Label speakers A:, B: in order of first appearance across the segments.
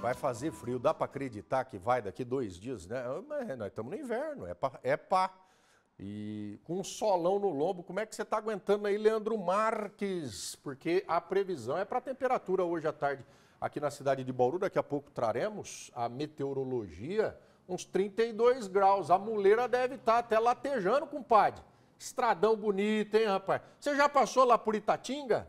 A: Vai fazer frio, dá para acreditar que vai daqui dois dias, né? Mas nós estamos no inverno, é pá, é pá. E com um solão no lombo, como é que você está aguentando aí, Leandro Marques? Porque a previsão é para temperatura hoje à tarde aqui na cidade de Bauru. Daqui a pouco traremos a meteorologia, uns 32 graus. A muleira deve estar tá até latejando, compadre. Estradão bonito, hein, rapaz? Você já passou lá por Itatinga?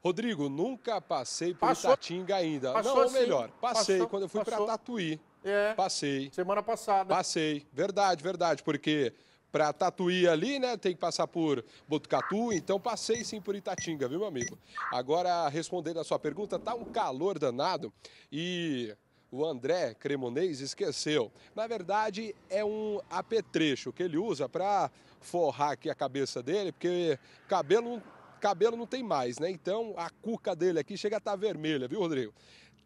B: Rodrigo, nunca passei por passou. Itatinga ainda. Passou não, ou assim. melhor, passei passou, quando eu fui para Tatuí. É. Passei. Semana passada. Passei. Verdade, verdade, porque para Tatuí ali, né, tem que passar por Botucatu, então passei sim por Itatinga, viu, meu amigo? Agora, respondendo a sua pergunta, tá um calor danado e o André Cremonês esqueceu. Na verdade, é um apetrecho que ele usa para forrar aqui a cabeça dele, porque cabelo cabelo não tem mais, né? Então a cuca dele aqui chega a estar tá vermelha, viu, Rodrigo?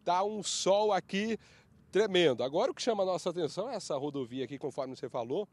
B: Tá um sol aqui tremendo. Agora o que chama a nossa atenção é essa rodovia aqui, conforme você falou,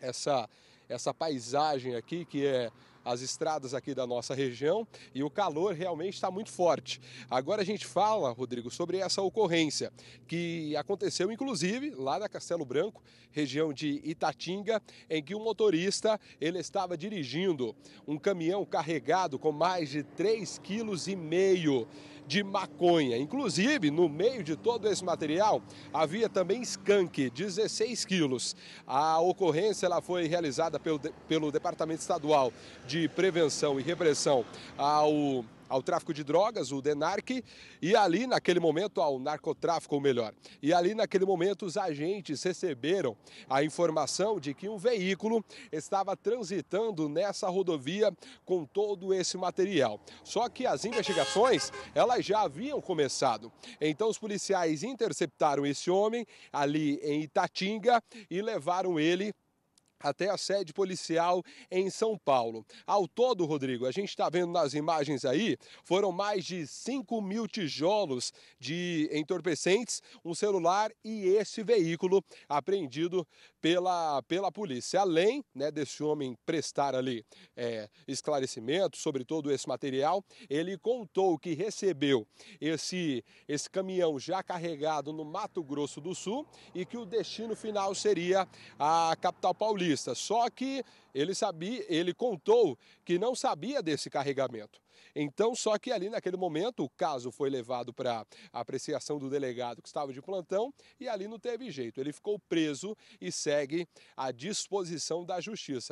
B: essa essa paisagem aqui que é as estradas aqui da nossa região e o calor realmente está muito forte. Agora a gente fala, Rodrigo, sobre essa ocorrência que aconteceu inclusive lá na Castelo Branco, região de Itatinga, em que um motorista ele estava dirigindo um caminhão carregado com mais de 3,5 kg de maconha. Inclusive, no meio de todo esse material, havia também skunk, 16 quilos. A ocorrência ela foi realizada pelo, pelo Departamento Estadual de Prevenção e Repressão ao ao tráfico de drogas, o DENARC, e ali naquele momento ao narcotráfico, ou melhor. E ali naquele momento os agentes receberam a informação de que um veículo estava transitando nessa rodovia com todo esse material. Só que as investigações, elas já haviam começado. Então os policiais interceptaram esse homem ali em Itatinga e levaram ele até a sede policial em São Paulo. Ao todo, Rodrigo, a gente está vendo nas imagens aí, foram mais de 5 mil tijolos de entorpecentes, um celular e esse veículo apreendido pela, pela polícia. Além né, desse homem prestar ali é, esclarecimento sobre todo esse material, ele contou que recebeu esse, esse caminhão já carregado no Mato Grosso do Sul e que o destino final seria a capital paulista motorista, só que ele sabia, ele contou que não sabia desse carregamento. Então, só que ali naquele momento o caso foi levado para apreciação do delegado que estava de plantão e ali não teve jeito. Ele ficou preso e segue à disposição da justiça.